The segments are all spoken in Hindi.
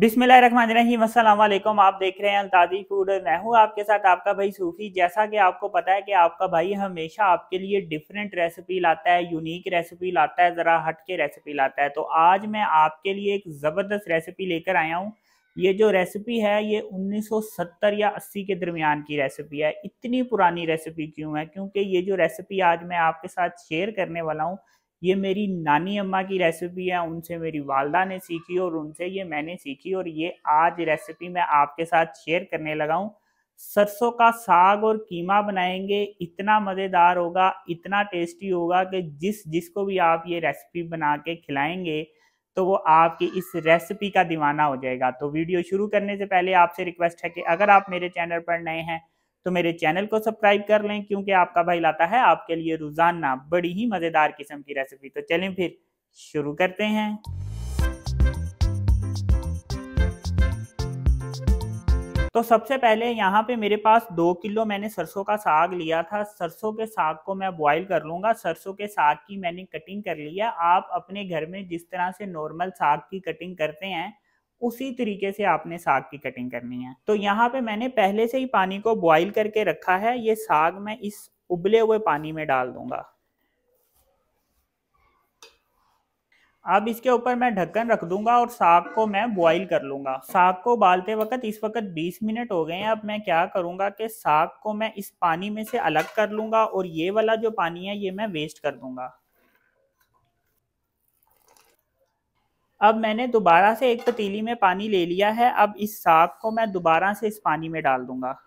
बिस्मिल्लाहिर्रहमानिर्रहीम अस्सलाम वालेकुम आप देख रहे हैं अलताज़ी फूड मैं हूँ आपके साथ आपका भाई सूफी जैसा कि आपको पता है कि आपका भाई हमेशा आपके लिए डिफरेंट रेसिपी लाता है यूनिक रेसिपी लाता है ज़रा हट के रेसिपी लाता है तो आज मैं आपके लिए एक ज़बरदस्त रेसिपी लेकर आया हूँ ये जो रेसिपी है ये सत्तर या अस्सी के दरमियान की रेसिपी है इतनी पुरानी रेसिपी क्यों है क्योंकि ये जो रेसिपी आज मैं आपके साथ शेयर करने वाला हूँ ये मेरी नानी अम्मा की रेसिपी है उनसे मेरी वालदा ने सीखी और उनसे ये मैंने सीखी और ये आज रेसिपी मैं आपके साथ शेयर करने लगा हूँ सरसों का साग और कीमा बनाएंगे इतना मज़ेदार होगा इतना टेस्टी होगा कि जिस जिसको भी आप ये रेसिपी बना के खिलाएंगे तो वो आपकी इस रेसिपी का दीवाना हो जाएगा तो वीडियो शुरू करने से पहले आपसे रिक्वेस्ट है कि अगर आप मेरे चैनल पर नए हैं तो मेरे चैनल को सब्सक्राइब कर लें क्योंकि आपका भाई लाता है आपके लिए रोजाना बड़ी ही मज़ेदार किस्म की रेसिपी तो चलें फिर शुरू करते हैं तो सबसे पहले यहाँ पे मेरे पास दो किलो मैंने सरसों का साग लिया था सरसों के साग को मैं बॉईल कर लूंगा सरसों के साग की मैंने कटिंग कर ली है आप अपने घर में जिस तरह से नॉर्मल साग की कटिंग करते हैं उसी तरीके से आपने साग की कटिंग करनी है तो यहाँ पे मैंने पहले से ही पानी को बॉईल करके रखा है ये साग मैं इस उबले हुए पानी में डाल दूंगा अब इसके ऊपर मैं ढक्कन रख दूंगा और साग को मैं बॉईल कर लूंगा साग को उबालते वक्त इस वक्त 20 मिनट हो गए हैं अब मैं क्या करूंगा कि साग को मैं इस पानी में से अलग कर लूंगा और ये वाला जो पानी है ये मैं वेस्ट कर दूंगा अब मैंने दोबारा से एक पतीली में पानी ले लिया है अब इस साग को मैं दोबारा से इस पानी में डाल दूंगा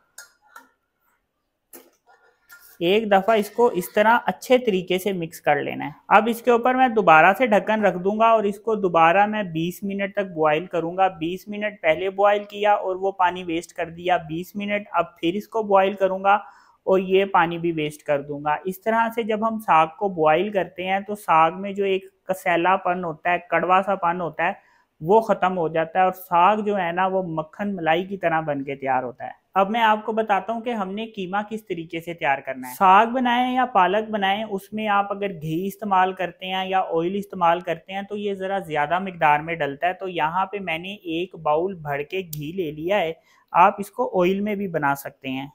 एक दफ़ा इसको इस तरह अच्छे तरीके से मिक्स कर लेना है अब इसके ऊपर मैं दोबारा से ढक्कन रख दूंगा और इसको दोबारा मैं 20 मिनट तक बॉईल करूंगा 20 मिनट पहले बॉईल किया और वो पानी वेस्ट कर दिया 20 मिनट अब फिर इसको बॉईल करूंगा और ये पानी भी वेस्ट कर दूंगा इस तरह से जब हम साग को बॉयल करते हैं तो साग में जो एक कसैलापन होता है कड़वा सापन होता है वो ख़त्म हो जाता है और साग जो है ना वो मक्खन मलाई की तरह बन के तैयार होता है अब मैं आपको बताता हूँ कि हमने कीमा किस तरीके से तैयार करना है साग बनाएं या पालक बनाएं उसमें आप अगर घी इस्तेमाल करते हैं या ऑयल इस्तेमाल करते हैं तो ये ज़रा ज़्यादा मकदार में डलता है तो यहाँ पे मैंने एक बाउल भर के घी ले लिया है आप इसको ऑयल में भी बना सकते हैं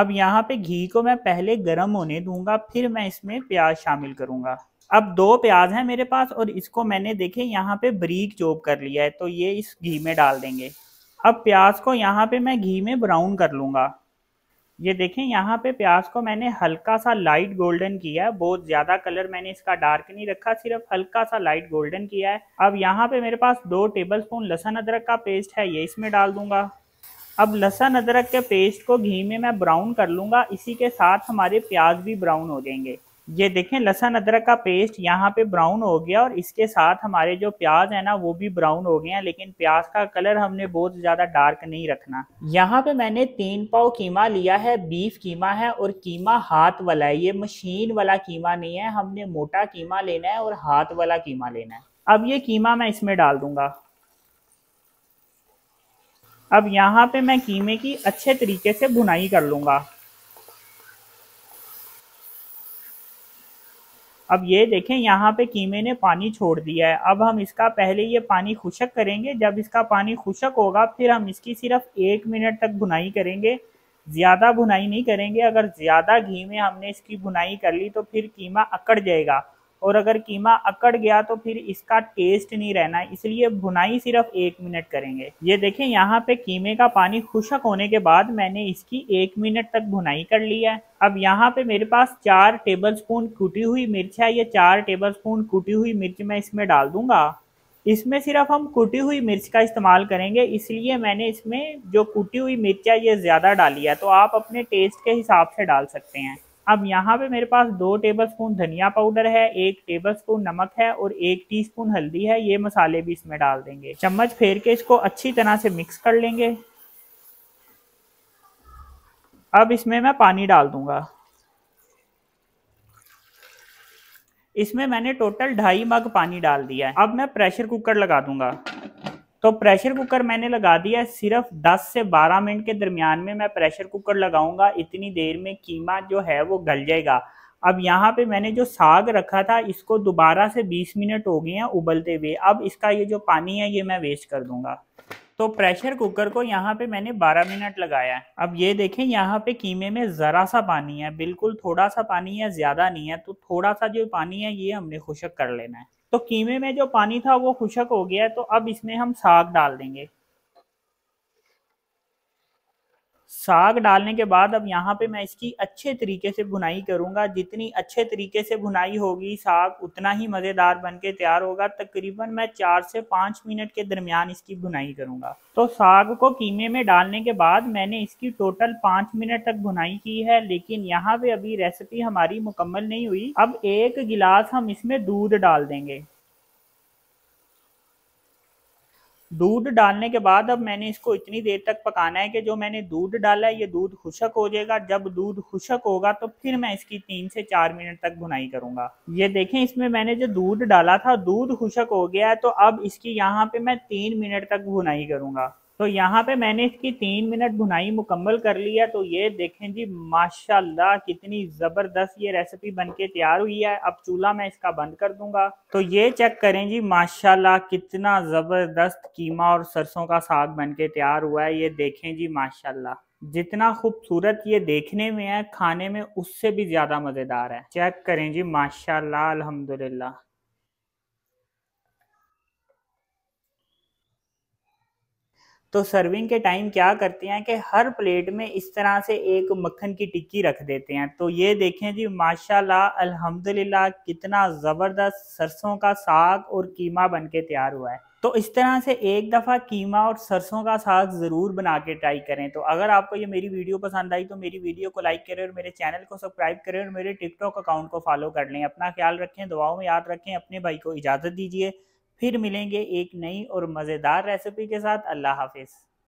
अब यहाँ पे घी को मैं पहले गर्म होने दूंगा फिर मैं इसमें प्याज शामिल करूंगा अब दो प्याज हैं मेरे पास और इसको मैंने देखे यहाँ पे बरीक चोप कर लिया है तो ये इस घी में डाल देंगे अब प्याज को यहाँ पे मैं घी में ब्राउन कर लूंगा ये देखें यहाँ पे प्याज को मैंने हल्का सा लाइट गोल्डन किया है बहुत ज़्यादा कलर मैंने इसका डार्क नहीं रखा सिर्फ हल्का सा लाइट गोल्डन किया है अब यहाँ पे मेरे पास दो टेबलस्पून लहसुन अदरक का पेस्ट है ये इसमें डाल दूंगा अब लहसन अदरक के पेस्ट को घी में मैं ब्राउन कर लूँगा इसी के साथ हमारे प्याज भी ब्राउन हो जाएंगे ये देखें लहसन अदरक का पेस्ट यहाँ पे ब्राउन हो गया और इसके साथ हमारे जो प्याज है ना वो भी ब्राउन हो गए हैं लेकिन प्याज का कलर हमने बहुत ज़्यादा डार्क नहीं रखना यहाँ पे मैंने तीन पाव कीमा लिया है बीफ कीमा है और कीमा हाथ वाला है ये मशीन वाला कीमा नहीं है हमने मोटा कीमा लेना है और हाथ वाला कीमा लेना है अब ये कीमा मैं इसमें डाल दूंगा अब यहाँ पे मैं कीमे की अच्छे तरीके से बुनाई कर लूँगा अब ये देखें यहाँ पे कीमे ने पानी छोड़ दिया है अब हम इसका पहले ये पानी खुशक करेंगे जब इसका पानी खुशक होगा फिर हम इसकी सिर्फ एक मिनट तक बुनाई करेंगे ज़्यादा बुनाई नहीं करेंगे अगर ज़्यादा घी में हमने इसकी बुनाई कर ली तो फिर कीमा अकड़ जाएगा और अगर कीमा अकड़ गया तो फिर इसका टेस्ट नहीं रहना इसलिए भुनाई सिर्फ एक मिनट करेंगे ये देखें यहाँ पे कीमे का पानी खुशक होने के बाद मैंने इसकी एक मिनट तक भुनाई कर ली है अब यहाँ पे मेरे पास चार टेबल स्पून कूटी हुई मिर्च है ये चार टेबल स्पून कूटी हुई मिर्च मैं इसमें डाल दूंगा इसमें सिर्फ हम कूटी हुई मिर्च का इस्तेमाल करेंगे इसलिए मैंने इसमें जो कूटी हुई मिर्च है ये ज़्यादा डाली है तो आप अपने टेस्ट के हिसाब से डाल सकते हैं अब यहाँ पे मेरे पास दो टेबलस्पून धनिया पाउडर है एक टेबलस्पून नमक है और एक टीस्पून हल्दी है ये मसाले भी इसमें डाल देंगे चम्मच फेर के इसको अच्छी तरह से मिक्स कर लेंगे अब इसमें मैं पानी डाल दूंगा इसमें मैंने टोटल ढाई मग पानी डाल दिया है अब मैं प्रेशर कुकर लगा दूंगा तो प्रेशर कुकर मैंने लगा दिया सिर्फ 10 से 12 मिनट के दरमियान में मैं प्रेशर कुकर लगाऊंगा इतनी देर में कीमा जो है वो गल जाएगा अब यहाँ पे मैंने जो साग रखा था इसको दोबारा से 20 मिनट हो गए हैं उबलते हुए अब इसका ये जो पानी है ये मैं वेस्ट कर दूंगा तो प्रेशर कुकर को यहाँ पे मैंने 12 मिनट लगाया है अब ये देखें यहाँ पे कीमे में ज़रा सा पानी है बिल्कुल थोड़ा सा पानी है ज़्यादा नहीं है तो थोड़ा सा जो पानी है ये हमने खुशक कर लेना है तो कीमे में जो पानी था वो खुशक हो गया तो अब इसमें हम साग डाल देंगे साग डालने के बाद अब यहाँ पे मैं इसकी अच्छे तरीके से भुनाई करूँगा जितनी अच्छे तरीके से भुनाई होगी साग उतना ही मज़ेदार बन के तैयार होगा तकरीबन मैं चार से पाँच मिनट के दरमियान इसकी भुनाई करूँगा तो साग को कीमे में डालने के बाद मैंने इसकी टोटल पाँच मिनट तक भुनाई की है लेकिन यहाँ पे अभी रेसिपी हमारी मुकम्मल नहीं हुई अब एक गिलास हम इसमें दूध डाल देंगे दूध डालने के बाद अब मैंने इसको इतनी देर तक पकाना है कि जो मैंने दूध डाला है ये दूध खुशक हो जाएगा जब दूध खुशक होगा तो फिर मैं इसकी तीन से चार मिनट तक भुनाई करूंगा ये देखें इसमें मैंने जो दूध डाला था दूध खुशक हो गया है तो अब इसकी यहाँ पे मैं तीन मिनट तक भुनाई करूंगा तो यहाँ पे मैंने इसकी तीन मिनट भुनाई मुकम्मल कर लिया तो ये देखें जी माशाल्लाह कितनी ज़बरदस्त ये रेसिपी बनके तैयार हुई है अब चूल्हा मैं इसका बंद कर दूंगा तो ये चेक करें जी माशाल्लाह कितना ज़बरदस्त कीमा और सरसों का साग बनके तैयार हुआ है ये देखें जी माशाल्लाह जितना खूबसूरत ये देखने में है खाने में उससे भी ज़्यादा मज़ेदार है चेक करें जी माशाल्लाह अल्हम्दुलिल्लाह तो सर्विंग के टाइम क्या करते हैं कि हर प्लेट में इस तरह से एक मक्खन की टिक्की रख देते हैं तो ये देखें जी माशाल्लाह अल्हम्दुलिल्लाह कितना ज़बरदस्त सरसों का साग और कीमा बन के तैयार हुआ है तो इस तरह से एक दफ़ा कीमा और सरसों का साग ज़रूर बना के ट्राई करें तो अगर आपको ये मेरी वीडियो पसंद आई तो मेरी वीडियो को लाइक करें और मेरे चैनल को सब्सक्राइब करें और मेरे टिकटॉक अकाउंट को फॉलो कर लें अपना ख्याल रखें दुआओं में याद रखें अपने भाई को इजाज़त दीजिए फिर मिलेंगे एक नई और मज़ेदार रेसिपी के साथ अल्लाह हाफिज़